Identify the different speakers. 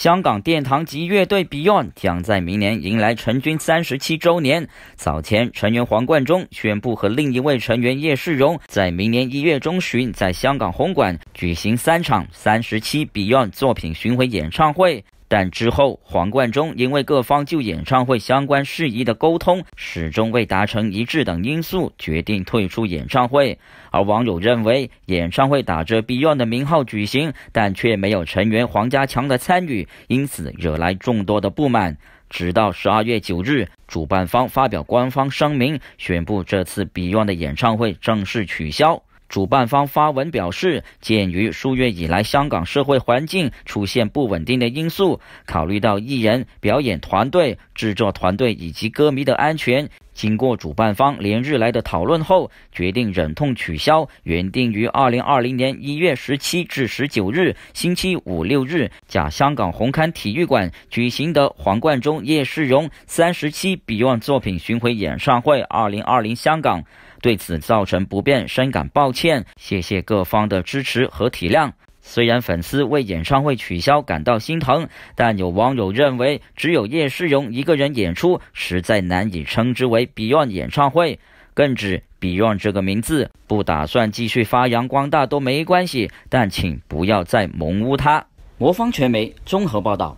Speaker 1: 香港殿堂级乐队 Beyond 将在明年迎来成军三十七周年。早前，成员黄贯中宣布和另一位成员叶世荣在明年一月中旬在香港红馆举行三场三十七 Beyond 作品巡回演唱会。但之后，黄贯中因为各方就演唱会相关事宜的沟通始终未达成一致等因素，决定退出演唱会。而网友认为，演唱会打着 Beyond 的名号举行，但却没有成员黄家强的参与，因此惹来众多的不满。直到十二月九日，主办方发表官方声明，宣布这次 Beyond 的演唱会正式取消。主办方发文表示，鉴于数月以来香港社会环境出现不稳定的因素，考虑到艺人、表演团队、制作团队以及歌迷的安全。经过主办方连日来的讨论后，决定忍痛取消原定于二零二零年一月十七至十九日（星期五六日）假香港红磡体育馆举行的黄贯中叶世荣三十七 Beyond 作品巡回演唱会二零二零香港。对此造成不便，深感抱歉，谢谢各方的支持和体谅。虽然粉丝为演唱会取消感到心疼，但有网友认为，只有叶世荣一个人演出，实在难以称之为 Beyond 演唱会，更指 Beyond 这个名字不打算继续发扬光大都没关系，但请不要再蒙污他。魔方传媒综合报道。